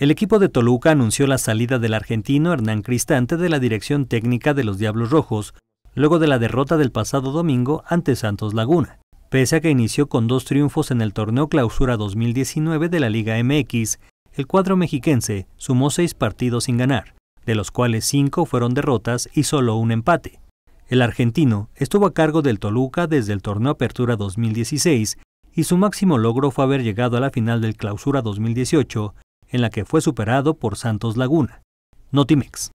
El equipo de Toluca anunció la salida del argentino Hernán Cristante de la dirección técnica de los Diablos Rojos, luego de la derrota del pasado domingo ante Santos Laguna. Pese a que inició con dos triunfos en el torneo Clausura 2019 de la Liga MX, el cuadro mexiquense sumó seis partidos sin ganar, de los cuales cinco fueron derrotas y solo un empate. El argentino estuvo a cargo del Toluca desde el torneo Apertura 2016 y su máximo logro fue haber llegado a la final del Clausura 2018 en la que fue superado por Santos Laguna. Notimex.